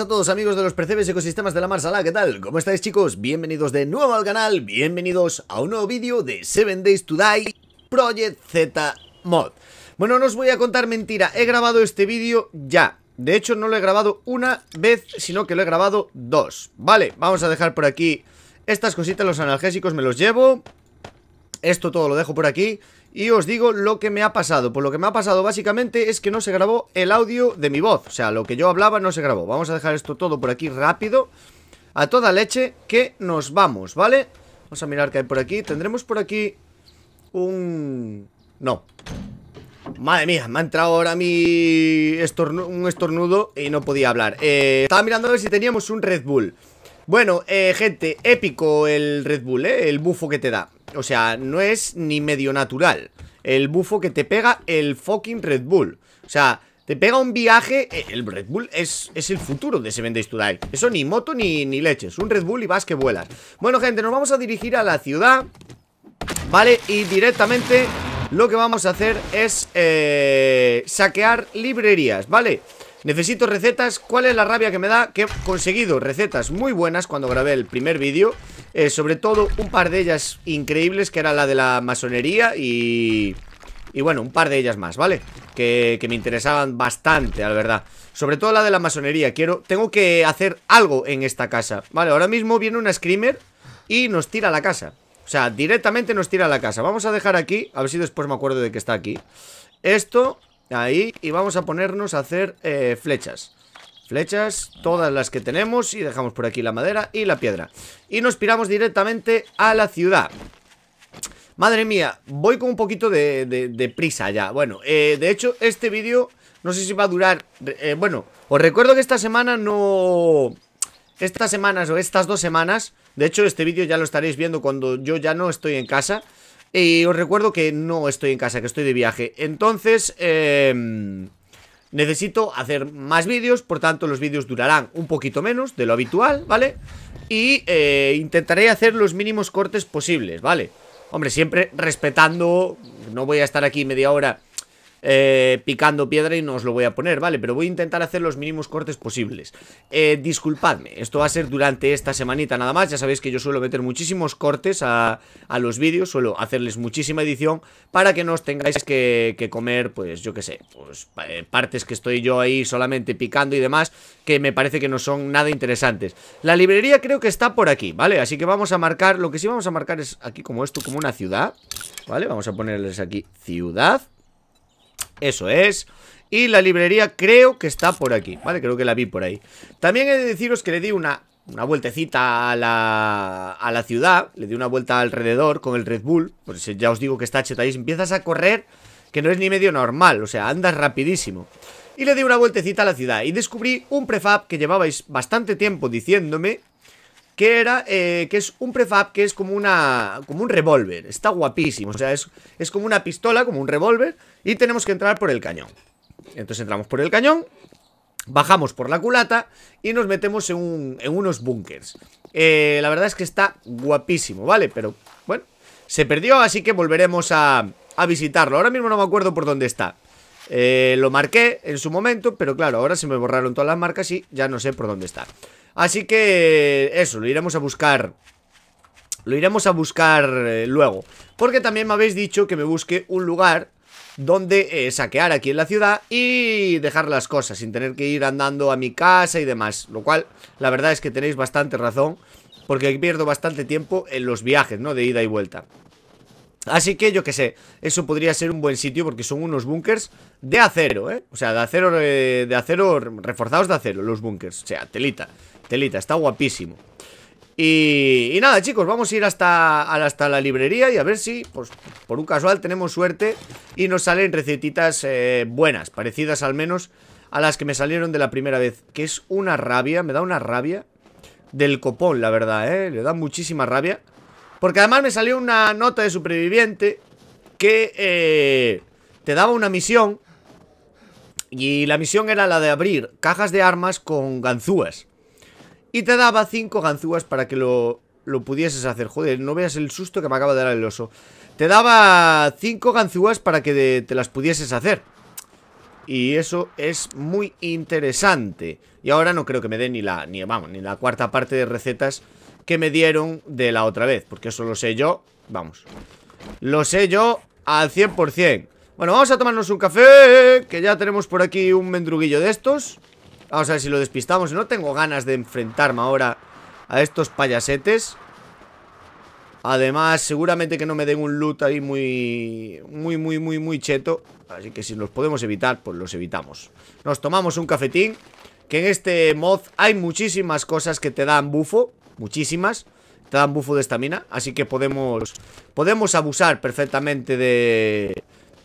a todos amigos de los percebes ecosistemas de la Marsala, ¿qué tal? ¿Cómo estáis chicos? Bienvenidos de nuevo al canal, bienvenidos a un nuevo vídeo de 7 Days to Die Project Z Mod Bueno, no os voy a contar mentira, he grabado este vídeo ya De hecho no lo he grabado una vez, sino que lo he grabado dos Vale, vamos a dejar por aquí estas cositas, los analgésicos me los llevo Esto todo lo dejo por aquí y os digo lo que me ha pasado. Pues lo que me ha pasado básicamente es que no se grabó el audio de mi voz. O sea, lo que yo hablaba no se grabó. Vamos a dejar esto todo por aquí rápido. A toda leche que nos vamos, ¿vale? Vamos a mirar qué hay por aquí. Tendremos por aquí un... No. Madre mía, me ha entrado ahora mi un estornudo y no podía hablar. Eh, estaba mirando a ver si teníamos un Red Bull. Bueno, eh, gente, épico el Red Bull, ¿eh? El bufo que te da. O sea, no es ni medio natural. El bufo que te pega el fucking Red Bull. O sea, te pega un viaje. Eh, el Red Bull es, es el futuro de Seven Days to Die. Eso ni moto ni, ni leches. Un Red Bull y vas que vuelas. Bueno, gente, nos vamos a dirigir a la ciudad. ¿Vale? Y directamente lo que vamos a hacer es eh, saquear librerías, ¿vale? vale Necesito recetas, ¿cuál es la rabia que me da? Que he conseguido recetas muy buenas cuando grabé el primer vídeo eh, Sobre todo un par de ellas increíbles que era la de la masonería y... Y bueno, un par de ellas más, ¿vale? Que, me interesaban bastante, la verdad Sobre todo la de la masonería Quiero, Tengo que hacer algo en esta casa Vale, ahora mismo viene una screamer Y nos tira la casa O sea, directamente nos tira la casa Vamos a dejar aquí, a ver si después me acuerdo de que está aquí Esto Ahí, y vamos a ponernos a hacer eh, flechas Flechas, todas las que tenemos Y dejamos por aquí la madera y la piedra Y nos piramos directamente a la ciudad Madre mía, voy con un poquito de, prisa ya Bueno, eh, de hecho, este vídeo no sé si va a durar eh, Bueno, os recuerdo que esta semana no... Estas semanas o estas dos semanas De hecho, este vídeo ya lo estaréis viendo cuando yo ya no estoy en casa y os recuerdo que no estoy en casa, que estoy de viaje. Entonces, em, necesito hacer más vídeos, por tanto los vídeos durarán un poquito menos de lo habitual, ¿vale? Y eh, intentaré hacer los mínimos cortes posibles, ¿vale? Hombre, siempre respetando, no voy a estar aquí media hora eh, picando piedra y no os lo voy a poner, ¿vale? Pero voy a intentar hacer los mínimos cortes posibles. Eh, disculpadme, esto va a ser durante esta semanita nada más. Ya sabéis que yo suelo meter muchísimos cortes a, los vídeos, suelo hacerles muchísima edición para que no os tengáis que, comer, pues yo qué sé, pues eh, partes que estoy yo ahí solamente picando y demás, que me parece que no son nada interesantes. La librería creo que está por aquí, ¿vale? Así que vamos a marcar, lo que sí vamos a marcar es aquí como esto, como una ciudad, ¿vale? Vamos a ponerles aquí ciudad. Eso es. Y la librería creo que está por aquí, ¿vale? Creo que la vi por ahí. También he de deciros que le di una, una vueltecita a la, a la ciudad, le di una vuelta alrededor con el Red Bull, pues ya os digo que está chetáis, Empiezas a correr que no es ni medio normal, o sea, andas rapidísimo. Y le di una vueltecita a la ciudad y descubrí un prefab que llevabais bastante tiempo diciéndome que era eh, que es un prefab que es como una como un revólver está guapísimo o sea es, como una pistola como un revólver y tenemos que entrar por el cañón entonces entramos por el cañón bajamos por la culata y nos metemos en, unos bunkers eh, la verdad es que está guapísimo vale pero bueno se perdió así que volveremos a, a visitarlo ahora mismo no me acuerdo por dónde está eh, lo marqué en su momento pero claro ahora se me borraron todas las marcas y ya no sé por dónde está Así que eso, lo iremos a buscar Lo iremos a buscar eh, luego Porque también me habéis dicho que me busque un lugar Donde eh, saquear aquí en la ciudad Y dejar las cosas Sin tener que ir andando a mi casa y demás Lo cual, la verdad es que tenéis bastante razón Porque pierdo bastante tiempo en los viajes, ¿no? De ida y vuelta Así que yo que sé, eso podría ser un buen sitio porque son unos bunkers de acero, ¿eh? O sea, de acero, eh, de acero, reforzados de acero, los bunkers, o sea, telita está guapísimo y, nada, chicos, vamos a ir hasta, hasta la librería y a ver si, pues, por un casual tenemos suerte y nos salen recetitas eh, buenas, parecidas al menos a las que me salieron de la primera vez, que es una rabia, me da una rabia del copón, la verdad, ¿eh? Le da muchísima rabia. Porque además me salió una nota de superviviente que eh, te daba una misión y la misión era la de abrir cajas de armas con ganzúas. Y te daba cinco ganzúas para que lo, pudieses hacer. Joder, no veas el susto que me acaba de dar el oso. Te daba cinco ganzúas para que te las pudieses hacer. Y eso es muy interesante. Y ahora no creo que me dé ni la, ni, ni la cuarta parte de recetas que me dieron de la otra vez. Porque eso lo sé yo, vamos. Lo sé yo al 100%. Bueno, vamos a tomarnos un café, que ya tenemos por aquí un mendruguillo de estos. Vamos a ver si lo despistamos. No tengo ganas de enfrentarme ahora a estos payasetes. Además, seguramente que no me den un loot ahí muy... Muy, muy, muy, muy cheto. Así que si los podemos evitar, pues los evitamos. Nos tomamos un cafetín. Que en este mod hay muchísimas cosas que te dan bufo. Muchísimas. Te dan bufo de estamina. Así que podemos... Podemos abusar perfectamente de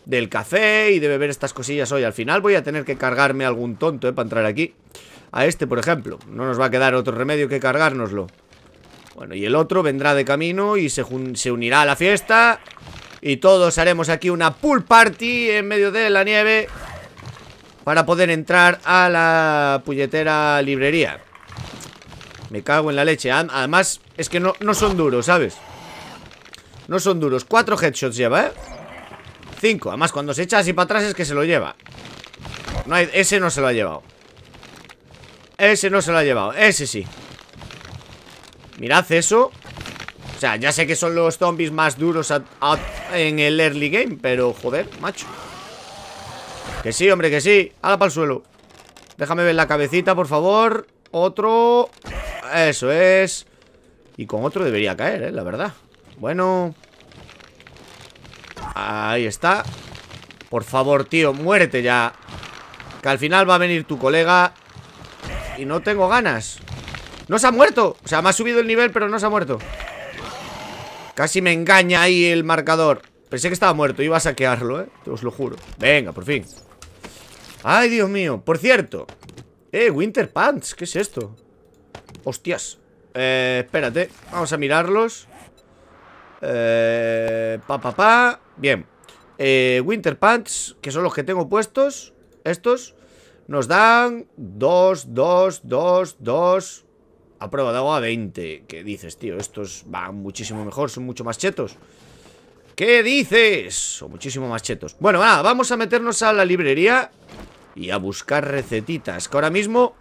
del café y de beber estas cosillas hoy. Al final voy a tener que cargarme algún tonto, ¿eh? Para entrar aquí. A este, por ejemplo. No nos va a quedar otro remedio que cargárnoslo. Bueno, y el otro vendrá de camino y se, se unirá a la fiesta. Y todos haremos aquí una pool party en medio de la nieve para poder entrar a la puñetera librería. Me cago en la leche. Además, es que no, no son duros, ¿sabes? No son duros. Cuatro headshots lleva, ¿eh? Cinco. Además, cuando se echa así para atrás es que se lo lleva. No Ese no se lo ha llevado. Ese no se lo ha llevado. Ese sí. Mirad eso. O sea, ya sé que son los zombies más duros en el early game, pero joder, macho. Que sí, hombre, que sí. Hala para el suelo. Déjame ver la cabecita, por favor. Otro. Eso es. Y con otro debería caer, ¿eh? La verdad. Bueno. Ahí está Por favor, tío, muérete ya Que al final va a venir tu colega Y no tengo ganas ¡No se ha muerto! O sea, me ha subido el nivel, pero no se ha muerto Casi me engaña ahí el marcador Pensé que estaba muerto, iba a saquearlo, eh Os lo juro Venga, por fin Ay, Dios mío, por cierto Eh, Winter Pants, ¿qué es esto? Hostias Eh, espérate, vamos a mirarlos Eh, pa, pa, pa Bien. Eh, Winter Pants, que son los que tengo puestos. Estos. Nos dan 2, 2, 2, 2. A prueba de agua 20. ¿Qué dices, tío? Estos van muchísimo mejor, son mucho más chetos. ¿Qué dices? Son muchísimo más chetos. Bueno, nada, vamos a meternos a la librería y a buscar recetitas. Que ahora mismo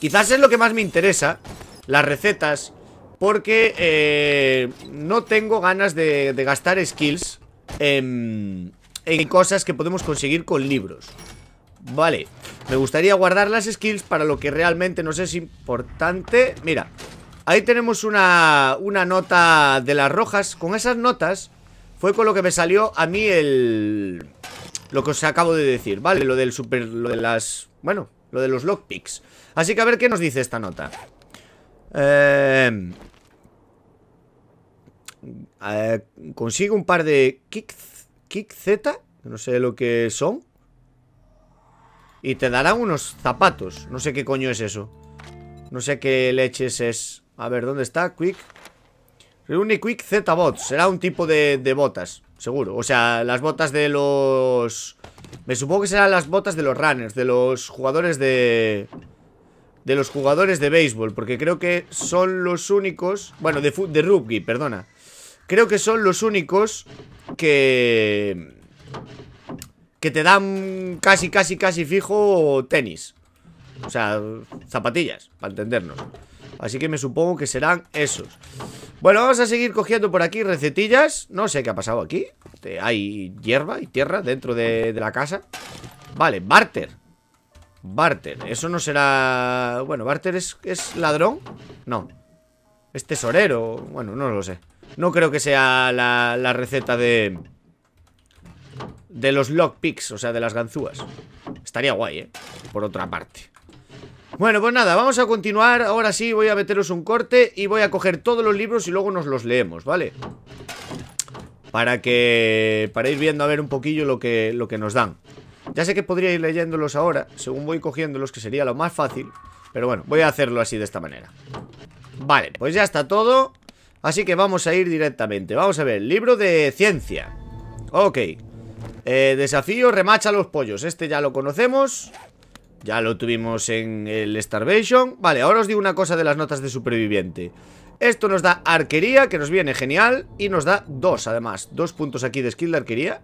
quizás es lo que más me interesa. Las recetas. Porque eh, no tengo ganas de gastar skills Em, en, cosas que podemos conseguir con libros. Vale, me gustaría guardar las skills para lo que realmente nos es importante. Mira, ahí tenemos una, una nota de las rojas. Con esas notas fue con lo que me salió a mí el... Lo que os acabo de decir, ¿vale? Lo del super... Lo de las... Bueno, lo de los lockpicks. Así que a ver qué nos dice esta nota. Eh, eh, consigue un par de kick, kick Z, no sé lo que son. Y te darán unos zapatos. No sé qué coño es eso. No sé qué leches es. A ver, ¿dónde está? Quick. Reúne Quick Z Bots. Será un tipo de, botas, seguro. O sea, las botas de los... Me supongo que serán las botas de los runners, de los jugadores de... De los jugadores de béisbol, porque creo que son los únicos... Bueno, de, de rugby, perdona. Creo que son los únicos que... Que te dan casi, casi, casi fijo tenis. O sea, zapatillas, para entendernos. Así que me supongo que serán esos. Bueno, vamos a seguir cogiendo por aquí recetillas. No sé qué ha pasado aquí. Hay hierba y tierra dentro de, la casa. Vale, barter. Barter. Eso no será... Bueno, barter es, es ladrón. No. Es tesorero. Bueno, no lo sé. No creo que sea la, receta de... De los lockpicks, o sea, de las ganzúas Estaría guay, ¿eh? Por otra parte Bueno, pues nada, vamos a continuar Ahora sí voy a meteros un corte Y voy a coger todos los libros y luego nos los leemos, ¿vale? Para que... Para ir viendo a ver un poquillo lo que, lo que nos dan Ya sé que podría ir leyéndolos ahora Según voy cogiéndolos, que sería lo más fácil Pero bueno, voy a hacerlo así de esta manera Vale, pues ya está todo Así que vamos a ir directamente Vamos a ver, libro de ciencia Ok eh, Desafío, remacha los pollos Este ya lo conocemos Ya lo tuvimos en el Starvation Vale, ahora os digo una cosa de las notas de superviviente Esto nos da arquería, que nos viene genial Y nos da dos, además Dos puntos aquí de skill de arquería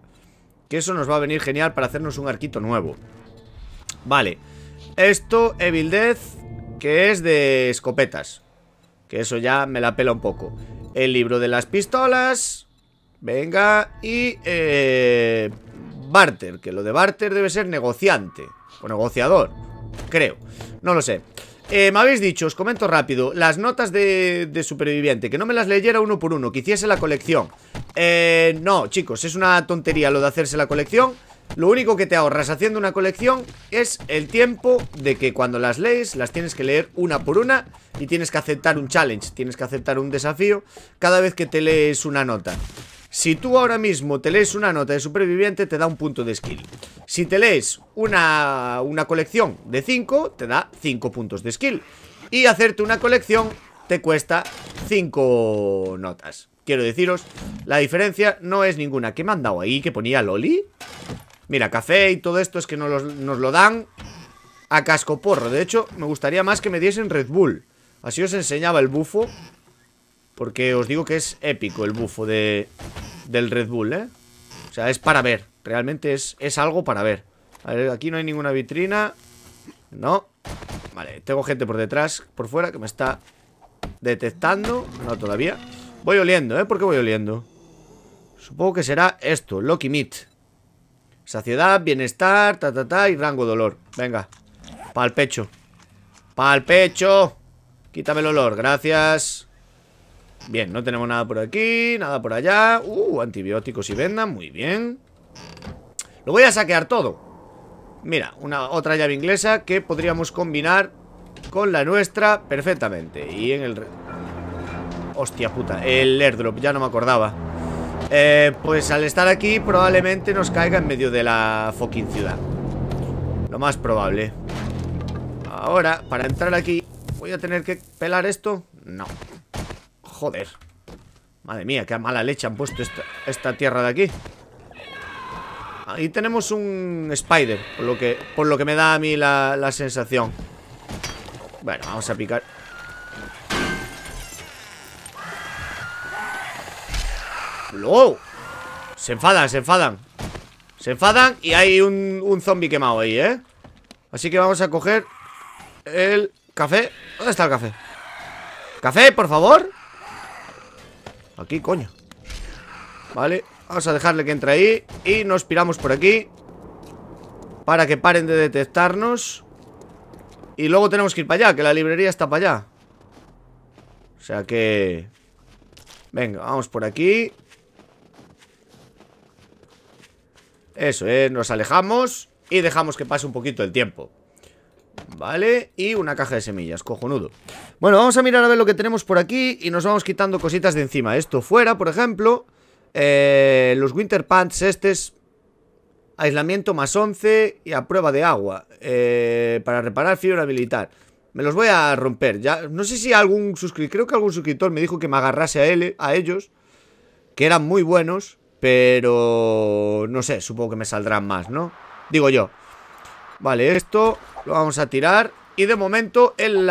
Que eso nos va a venir genial para hacernos un arquito nuevo Vale Esto, Evil Death Que es de escopetas que eso ya me la pela un poco. El libro de las pistolas. Venga. Y... Eh, barter. Que lo de barter debe ser negociante. O negociador. Creo. No lo sé. Eh, me habéis dicho, os comento rápido Las notas de, de, superviviente Que no me las leyera uno por uno, que hiciese la colección eh, No, chicos, es una tontería Lo de hacerse la colección lo único que te ahorras haciendo una colección es el tiempo de que cuando las lees las tienes que leer una por una y tienes que aceptar un challenge, tienes que aceptar un desafío cada vez que te lees una nota. Si tú ahora mismo te lees una nota de superviviente, te da un punto de skill. Si te lees una, colección de 5, te da 5 puntos de skill. Y hacerte una colección te cuesta 5 notas. Quiero deciros, la diferencia no es ninguna. ¿Qué me han dado ahí que ponía Loli? Mira, café y todo esto es que nos, nos lo dan a cascoporro. De hecho, me gustaría más que me diesen Red Bull. Así os enseñaba el bufo. Porque os digo que es épico el bufo de, del Red Bull, ¿eh? O sea, es para ver. Realmente es, es algo para ver. A ver, aquí no hay ninguna vitrina. No. Vale, tengo gente por detrás, por fuera, que me está detectando. No todavía. Voy oliendo, ¿eh? ¿Por qué voy oliendo? Supongo que será esto, Lucky Meat. Saciedad, bienestar, ta, ta, ta y rango de olor. Venga. Pa'l pecho. Pa'l pecho. Quítame el olor, gracias. Bien, no tenemos nada por aquí, nada por allá. Uh, antibióticos y vendas, muy bien. Lo voy a saquear todo. Mira, una otra llave inglesa que podríamos combinar con la nuestra perfectamente. Y en el... Hostia puta, el airdrop, ya no me acordaba. Eh, pues al estar aquí probablemente nos caiga en medio de la fucking ciudad. Lo más probable. Ahora, para entrar aquí, ¿voy a tener que pelar esto? No. Joder. Madre mía, qué mala leche han puesto esta, tierra de aquí. Ahí tenemos un spider, por lo que, por lo que me da a mí la, la sensación. Bueno, vamos a picar Luego Se enfadan, se enfadan Se enfadan y hay un, un zombie quemado ahí, ¿eh? Así que vamos a coger El café ¿Dónde está el café? ¡Café, por favor! Aquí, coño Vale, vamos a dejarle que entre ahí Y nos piramos por aquí Para que paren de detectarnos Y luego tenemos que ir para allá Que la librería está para allá O sea que... Venga, vamos por aquí Eso eh, nos alejamos y dejamos que pase un poquito el tiempo. Vale, y una caja de semillas, cojonudo Bueno, vamos a mirar a ver lo que tenemos por aquí Y nos vamos quitando cositas de encima Esto fuera, por ejemplo eh, Los winter pants estos Aislamiento más 11 Y a prueba de agua eh, Para reparar fibra militar Me los voy a romper ya No sé si algún suscriptor, creo que algún suscriptor me dijo que me agarrase a, él, a ellos Que eran muy buenos pero... No sé, supongo que me saldrán más, ¿no? Digo yo. Vale, esto lo vamos a tirar. Y de momento el,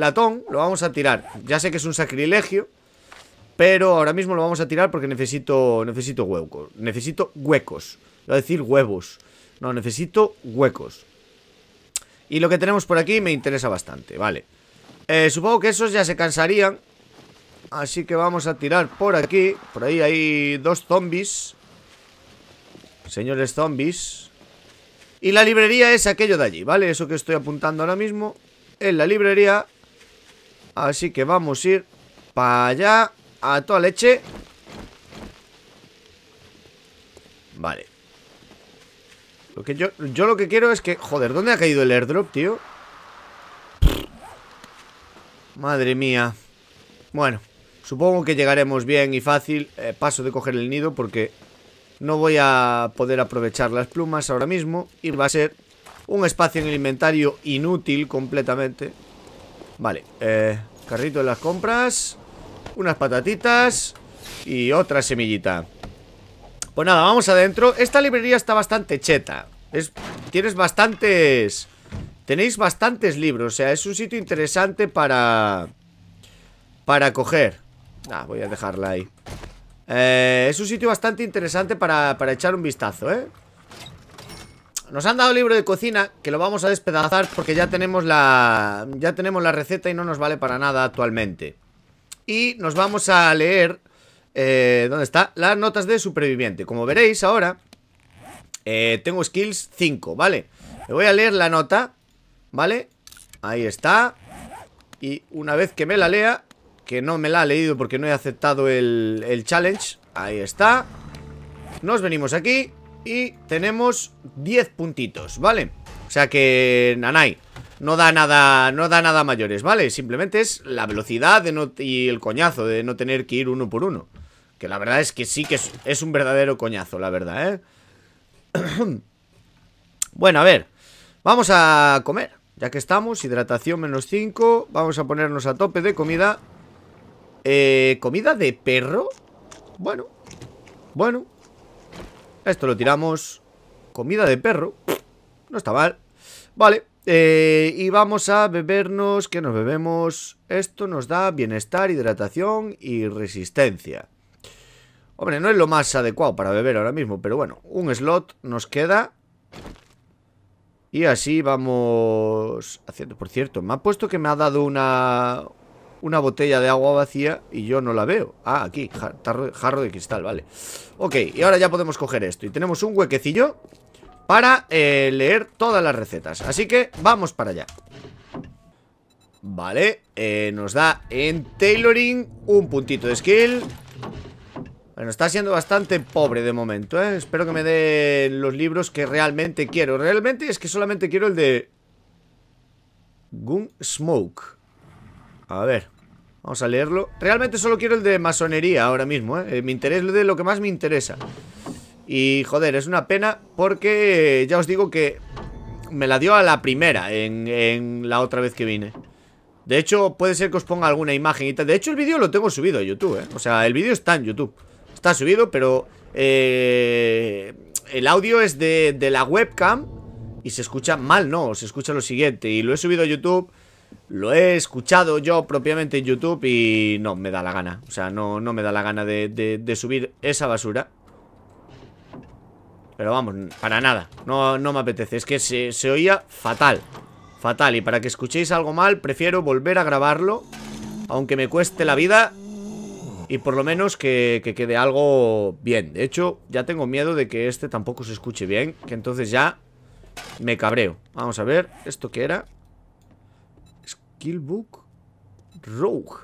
latón lo vamos a tirar. Ya sé que es un sacrilegio. Pero ahora mismo lo vamos a tirar porque necesito, necesito huecos. Necesito huecos. Voy a decir huevos. No, necesito huecos. Y lo que tenemos por aquí me interesa bastante, vale. Eh, supongo que esos ya se cansarían Así que vamos a tirar por aquí Por ahí hay dos zombies Señores zombies Y la librería es aquello de allí, ¿vale? Eso que estoy apuntando ahora mismo En la librería Así que vamos a ir para allá A toda leche Vale lo que yo, yo lo que quiero es que... Joder, ¿dónde ha caído el airdrop, tío? Madre mía Bueno Supongo que llegaremos bien y fácil. Eh, paso de coger el nido porque no voy a poder aprovechar las plumas ahora mismo. Y va a ser un espacio en el inventario inútil completamente. Vale, eh, carrito de las compras. Unas patatitas. Y otra semillita. Pues nada, vamos adentro. Esta librería está bastante cheta. tienes bastantes... Tenéis bastantes libros. O sea, es un sitio interesante para... Para coger. Ah, voy a dejarla ahí eh, Es un sitio bastante interesante para, echar un vistazo, ¿eh? Nos han dado libro de cocina Que lo vamos a despedazar porque ya tenemos la... Ya tenemos la receta y no nos vale para nada actualmente Y nos vamos a leer eh, ¿Dónde está? Las notas de superviviente Como veréis ahora eh, Tengo skills 5, ¿vale? Me voy a leer la nota ¿Vale? Ahí está Y una vez que me la lea que no me la ha leído porque no he aceptado el, challenge. Ahí está. Nos venimos aquí y tenemos 10 puntitos, ¿vale? O sea que, nanay, no da nada, no da nada mayores, ¿vale? Simplemente es la velocidad de no, y el coñazo de no tener que ir uno por uno. Que la verdad es que sí que es, es un verdadero coñazo, la verdad, ¿eh? bueno, a ver, vamos a comer. Ya que estamos, hidratación menos 5, vamos a ponernos a tope de comida eh, comida de perro. Bueno. Bueno. Esto lo tiramos. Comida de perro. No está mal. Vale. Eh, y vamos a bebernos. ¿Qué nos bebemos? Esto nos da bienestar, hidratación y resistencia. Hombre, no es lo más adecuado para beber ahora mismo, pero bueno, un slot nos queda. Y así vamos haciendo. Por cierto, me ha puesto que me ha dado una una botella de agua vacía y yo no la veo. Ah, aquí, jarro, de cristal, vale. Ok, y ahora ya podemos coger esto. Y tenemos un huequecillo para eh, leer todas las recetas. Así que vamos para allá. Vale, eh, nos da en tailoring un puntito de skill. Bueno, está siendo bastante pobre de momento, ¿eh? Espero que me dé los libros que realmente quiero. Realmente es que solamente quiero el de... Gun Smoke. A ver. Vamos a leerlo Realmente solo quiero el de masonería ahora mismo, ¿eh? eh mi interés de lo que más me interesa Y, joder, es una pena porque eh, ya os digo que me la dio a la primera en, la otra vez que vine De hecho, puede ser que os ponga alguna imagen y tal De hecho, el vídeo lo tengo subido a YouTube, ¿eh? O sea, el vídeo está en YouTube Está subido, pero... Eh, el audio es de, de la webcam y se escucha mal, no, se escucha lo siguiente Y lo he subido a YouTube lo he escuchado yo propiamente en YouTube y no me da la gana. O sea, no, me da la gana de, subir esa basura. Pero vamos, para nada. No, me apetece. Es que se, oía fatal. Fatal. Y para que escuchéis algo mal, prefiero volver a grabarlo. Aunque me cueste la vida. Y por lo menos que, que, quede algo bien. De hecho, ya tengo miedo de que este tampoco se escuche bien. Que entonces ya me cabreo. Vamos a ver, ¿esto qué era? Killbook Rogue.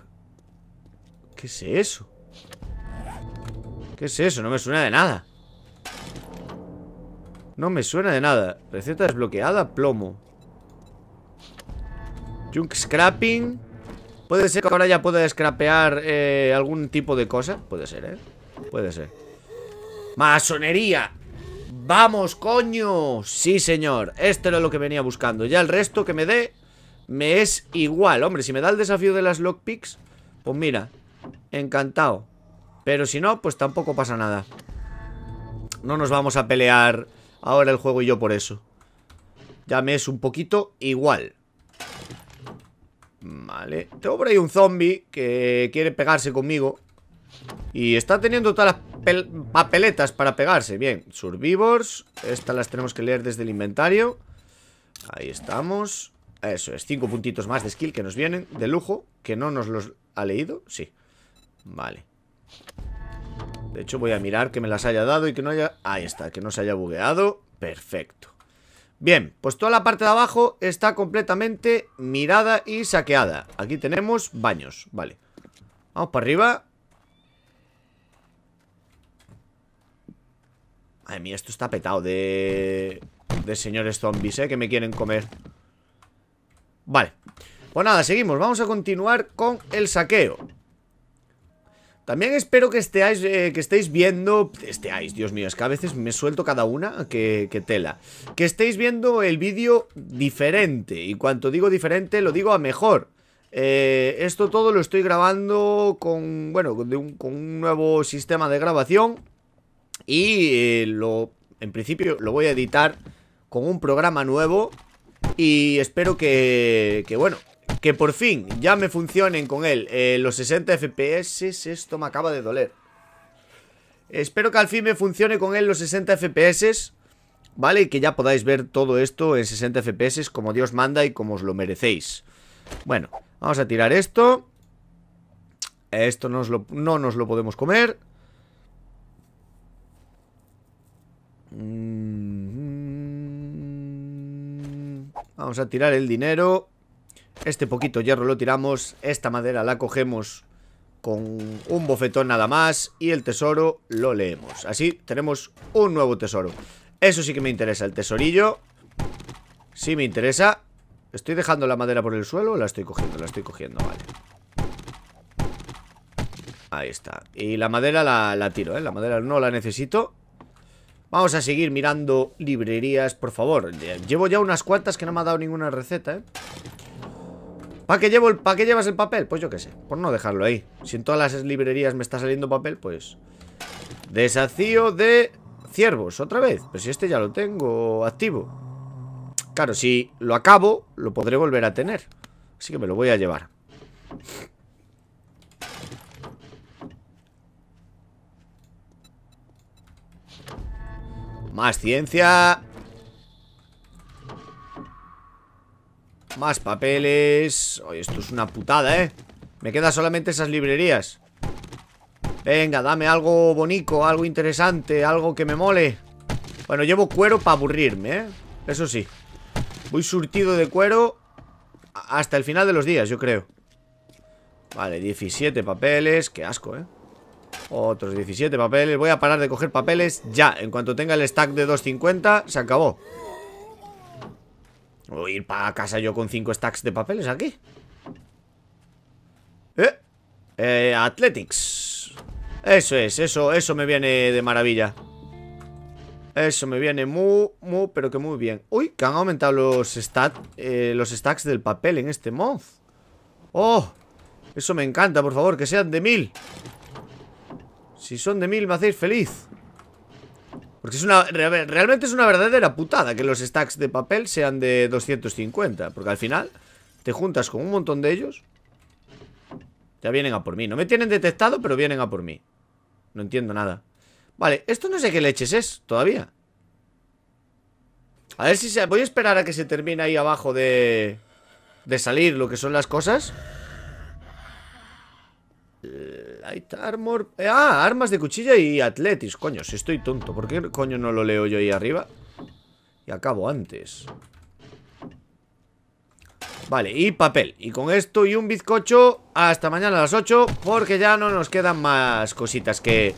¿Qué es eso? ¿Qué es eso? No me suena de nada. No me suena de nada. Receta desbloqueada, plomo. Junk scrapping. Puede ser que ahora ya pueda scrapear eh, algún tipo de cosa. Puede ser, ¿eh? Puede ser. ¡Masonería! ¡Vamos, coño! Sí, señor. Esto era lo que venía buscando. Ya el resto que me dé me es igual, hombre, si me da el desafío de las lockpicks Pues mira, encantado Pero si no, pues tampoco pasa nada No nos vamos a pelear ahora el juego y yo por eso Ya me es un poquito igual Vale, tengo por ahí un zombie que quiere pegarse conmigo Y está teniendo todas las papeletas para pegarse Bien, survivors Estas las tenemos que leer desde el inventario Ahí estamos eso es, cinco puntitos más de skill que nos vienen de lujo, que no nos los ha leído, sí. Vale. De hecho, voy a mirar que me las haya dado y que no haya... Ahí está, que no se haya bugueado. Perfecto. Bien, pues toda la parte de abajo está completamente mirada y saqueada. Aquí tenemos baños, vale. Vamos para arriba. Ay, mí esto está petado de... De señores zombies, ¿eh? Que me quieren comer. Vale, pues nada, seguimos Vamos a continuar con el saqueo también espero que estéis, eh, que estéis viendo... Estéis, Dios mío, es que a veces me suelto cada una que, tela. Que estéis viendo el vídeo diferente. Y cuanto digo diferente, lo digo a mejor. Eh, esto todo lo estoy grabando con, bueno, con un, nuevo sistema de grabación. Y eh, lo, en principio lo voy a editar con un programa nuevo y espero que, que bueno, que por fin ya me funcionen con él eh, los 60 FPS. Esto me acaba de doler. Espero que al fin me funcione con él los 60 FPS. ¿Vale? Y que ya podáis ver todo esto en 60 FPS como Dios manda y como os lo merecéis. Bueno, vamos a tirar esto. Esto no nos lo podemos comer. Mmm... Vamos a tirar el dinero. Este poquito hierro lo tiramos. Esta madera la cogemos con un bofetón nada más. Y el tesoro lo leemos. Así tenemos un nuevo tesoro. Eso sí que me interesa, el tesorillo. Sí me interesa. ¿Estoy dejando la madera por el suelo o la estoy cogiendo? La estoy cogiendo, vale. Ahí está. Y la madera la, tiro, ¿eh? La madera no la necesito. Vamos a seguir mirando librerías, por favor. Llevo ya unas cuantas que no me ha dado ninguna receta, ¿eh? ¿Para qué, llevo el, llevas el papel? Pues yo qué sé, por no dejarlo ahí. Si en todas las librerías me está saliendo papel, pues... Desafío de ciervos, otra vez. Pues si este ya lo tengo activo. Claro, si lo acabo, lo podré volver a tener. Así que me lo voy a llevar. Más ciencia Más papeles Oye, esto es una putada, ¿eh? Me quedan solamente esas librerías Venga, dame algo bonito Algo interesante, algo que me mole Bueno, llevo cuero para aburrirme, ¿eh? Eso sí Voy surtido de cuero Hasta el final de los días, yo creo Vale, 17 papeles Qué asco, ¿eh? Otros 17 papeles Voy a parar de coger papeles ya En cuanto tenga el stack de 250 Se acabó Voy a ir para casa yo con 5 stacks de papeles aquí eh, ¿Eh? Athletics Eso es, eso, eso me viene de maravilla Eso me viene muy, muy, pero que muy bien Uy, que han aumentado los, stat, eh, los stacks del papel en este mod Oh, eso me encanta, por favor, que sean de 1000 si son de mil me hacéis feliz Porque es una... Realmente es una verdadera putada Que los stacks de papel sean de 250 Porque al final Te juntas con un montón de ellos Ya vienen a por mí No me tienen detectado pero vienen a por mí No entiendo nada Vale, esto no sé qué leches es todavía A ver si se... Voy a esperar a que se termine ahí abajo de... De salir lo que son las cosas eh... Armor... Eh, ah, armas de cuchilla y atletis. Coño, si estoy tonto. ¿Por qué coño no lo leo yo ahí arriba? Y acabo antes. Vale, y papel. Y con esto y un bizcocho hasta mañana a las 8 porque ya no nos quedan más cositas que...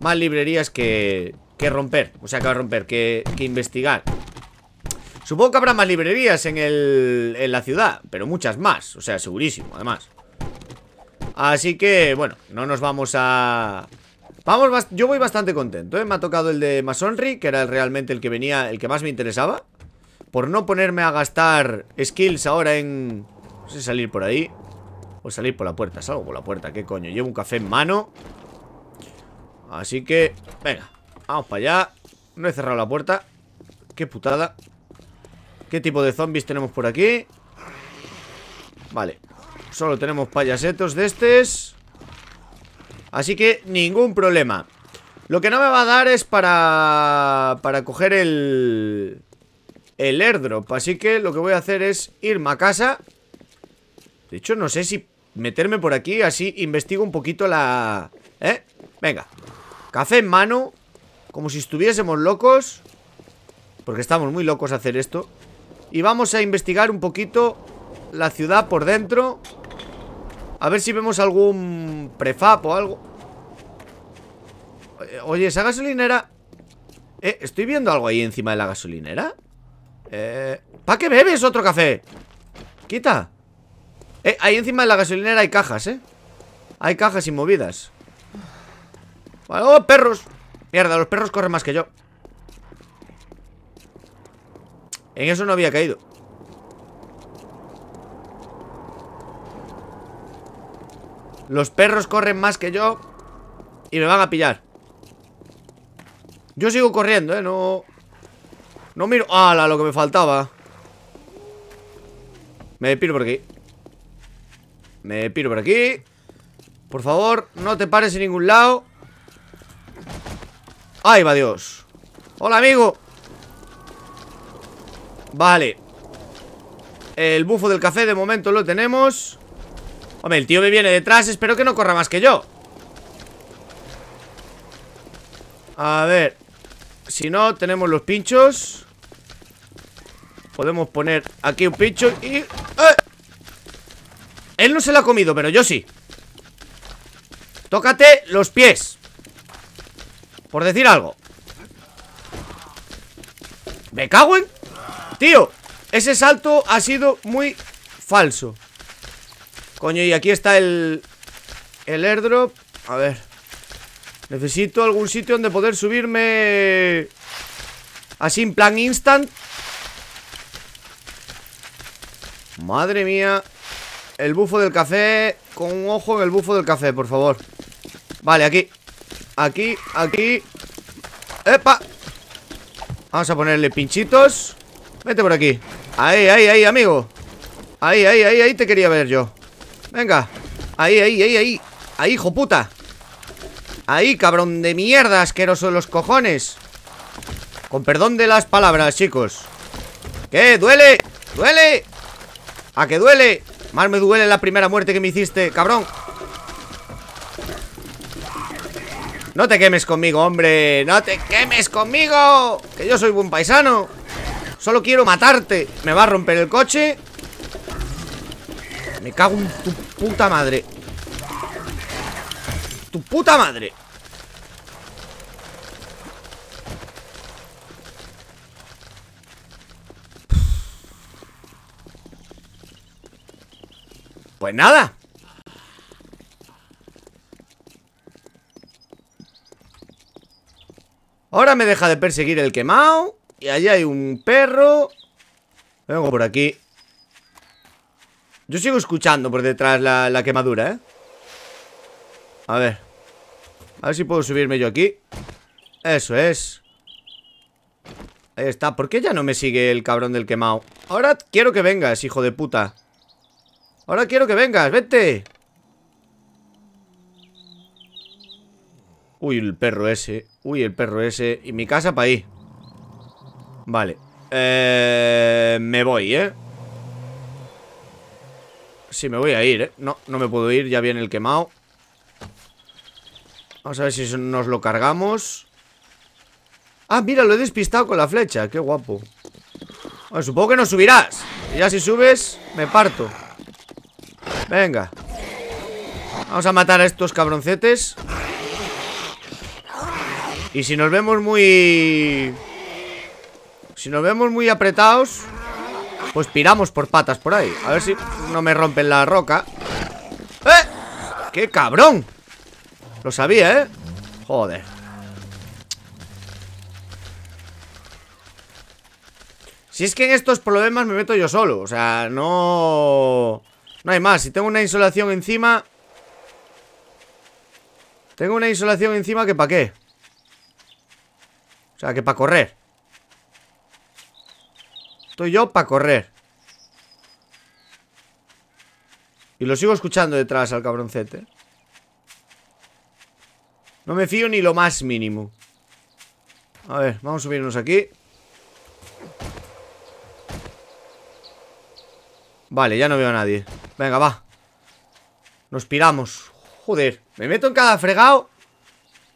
Más librerías que, que romper. O sea, que romper, que, que investigar. Supongo que habrá más librerías en, el, en la ciudad, pero muchas más. O sea, segurísimo, además. Así que, bueno, no nos vamos a... Vamos, yo voy bastante contento, ¿eh? Me ha tocado el de Masonry, que era realmente el que venía, el que más me interesaba. Por no ponerme a gastar skills ahora en... No sé, salir por ahí. O salir por la puerta, salgo por la puerta, ¿qué coño? Llevo un café en mano. Así que, venga, vamos para allá. No he cerrado la puerta. Qué putada. ¿Qué tipo de zombies tenemos por aquí? Vale, Solo tenemos payasetos de estos Así que ningún problema Lo que no me va a dar es para... Para coger el... El airdrop Así que lo que voy a hacer es irme a casa De hecho no sé si meterme por aquí Así investigo un poquito la... ¿Eh? Venga Café en mano Como si estuviésemos locos Porque estamos muy locos a hacer esto Y vamos a investigar un poquito La ciudad por dentro a ver si vemos algún prefab o algo eh, Oye, esa gasolinera eh, estoy viendo algo ahí encima de la gasolinera eh, ¿Para qué bebes otro café? Quita eh, ahí encima de la gasolinera hay cajas, eh Hay cajas inmovidas ¡Oh, perros! Mierda, los perros corren más que yo En eso no había caído Los perros corren más que yo Y me van a pillar Yo sigo corriendo, eh No... No miro... ¡Hala! Lo que me faltaba Me piro por aquí Me piro por aquí Por favor, no te pares en ningún lado ¡Ay, va Dios! ¡Hola, amigo! Vale El bufo del café de momento lo tenemos Hombre, el tío me viene detrás Espero que no corra más que yo A ver Si no, tenemos los pinchos Podemos poner aquí un pincho y... ¡Eh! Él no se lo ha comido, pero yo sí Tócate los pies Por decir algo Me cago en... Tío, ese salto ha sido muy falso Coño, y aquí está el... El airdrop A ver Necesito algún sitio donde poder subirme Así en plan instant Madre mía El bufo del café Con un ojo en el bufo del café, por favor Vale, aquí Aquí, aquí ¡Epa! Vamos a ponerle pinchitos Vete por aquí Ahí, ahí, ahí, amigo Ahí, ahí, ahí, ahí te quería ver yo Venga. Ahí, ahí, ahí, ahí. Ahí, hijo puta. Ahí, cabrón de mierda, asqueroso de los cojones. Con perdón de las palabras, chicos. ¿Qué? ¿Duele? ¿Duele? ¿A qué duele? Más me duele la primera muerte que me hiciste, cabrón. No te quemes conmigo, hombre. No te quemes conmigo. Que yo soy buen paisano. Solo quiero matarte. Me va a romper el coche. Me cago en tu puta madre ¡Tu puta madre! Pues nada Ahora me deja de perseguir el quemado Y allí hay un perro Vengo por aquí yo sigo escuchando por detrás la, quemadura, ¿eh? A ver A ver si puedo subirme yo aquí Eso es Ahí está, ¿por qué ya no me sigue el cabrón del quemado? Ahora quiero que vengas, hijo de puta Ahora quiero que vengas, vete Uy, el perro ese Uy, el perro ese Y mi casa para ahí Vale eh, Me voy, ¿eh? Sí, me voy a ir, ¿eh? No, no me puedo ir, ya viene el quemado Vamos a ver si nos lo cargamos Ah, mira, lo he despistado con la flecha Qué guapo bueno, supongo que no subirás ya si subes, me parto Venga Vamos a matar a estos cabroncetes Y si nos vemos muy... Si nos vemos muy apretados pues piramos por patas por ahí A ver si no me rompen la roca ¡Eh! ¡Qué cabrón! Lo sabía, ¿eh? Joder Si es que en estos problemas me meto yo solo O sea, no... No hay más Si tengo una insolación encima Tengo una insolación encima que para qué O sea, que para correr Estoy yo para correr. Y lo sigo escuchando detrás al cabroncete. No me fío ni lo más mínimo. A ver, vamos a subirnos aquí. Vale, ya no veo a nadie. Venga, va. Nos piramos. Joder, me meto en cada fregado.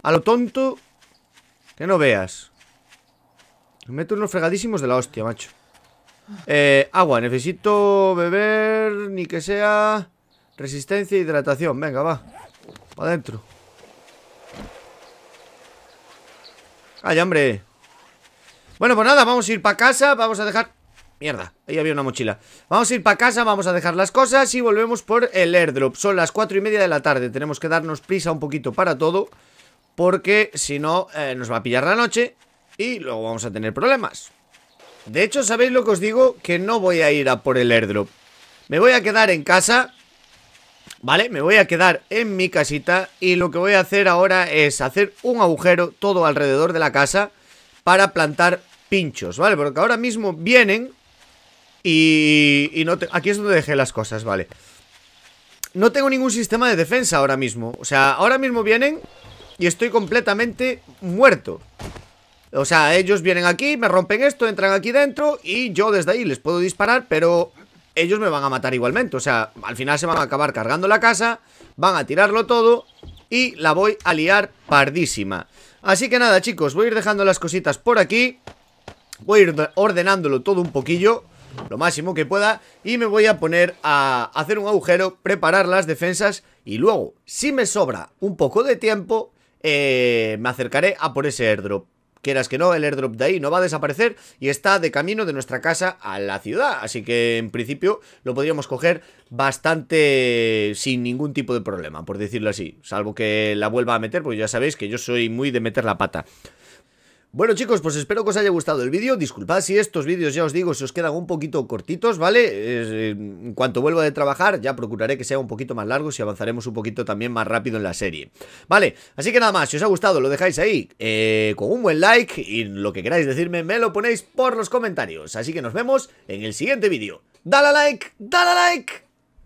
A lo tonto. Que no veas. Me meto unos fregadísimos de la hostia, macho. Eh, agua, necesito beber, ni que sea resistencia e hidratación. Venga, va. Para adentro. ¡Ay, hambre Bueno, pues nada, vamos a ir para casa, vamos a dejar... Mierda, ahí había una mochila Vamos a ir para casa, vamos a dejar las cosas Y volvemos por el airdrop Son las cuatro y media de la tarde, tenemos que darnos prisa un poquito para todo Porque si no, eh, nos va a pillar la noche Y luego vamos a tener problemas de hecho, ¿sabéis lo que os digo? Que no voy a ir a por el airdrop. Me voy a quedar en casa, ¿vale? Me voy a quedar en mi casita y lo que voy a hacer ahora es hacer un agujero todo alrededor de la casa para plantar pinchos, ¿vale? Porque ahora mismo vienen y, no aquí es donde dejé las cosas, ¿vale? No tengo ningún sistema de defensa ahora mismo. O sea, ahora mismo vienen y estoy completamente muerto. O sea, ellos vienen aquí, me rompen esto, entran aquí dentro y yo desde ahí les puedo disparar, pero ellos me van a matar igualmente. O sea, al final se van a acabar cargando la casa, van a tirarlo todo y la voy a liar pardísima. Así que nada, chicos, voy a ir dejando las cositas por aquí. Voy a ir ordenándolo todo un poquillo, lo máximo que pueda. Y me voy a poner a hacer un agujero, preparar las defensas. Y luego, si me sobra un poco de tiempo, eh, me acercaré a por ese airdrop quieras que no, el airdrop de ahí no va a desaparecer y está de camino de nuestra casa a la ciudad. Así que en principio lo podríamos coger bastante sin ningún tipo de problema, por decirlo así. Salvo que la vuelva a meter, porque ya sabéis que yo soy muy de meter la pata. Bueno chicos, pues espero que os haya gustado el vídeo, disculpad si estos vídeos ya os digo se os quedan un poquito cortitos, ¿vale? Eh, en cuanto vuelva de trabajar ya procuraré que sea un poquito más largo y avanzaremos un poquito también más rápido en la serie, ¿vale? Así que nada más, si os ha gustado lo dejáis ahí eh, con un buen like y lo que queráis decirme me lo ponéis por los comentarios, así que nos vemos en el siguiente vídeo. ¡Dale like! ¡Dale like!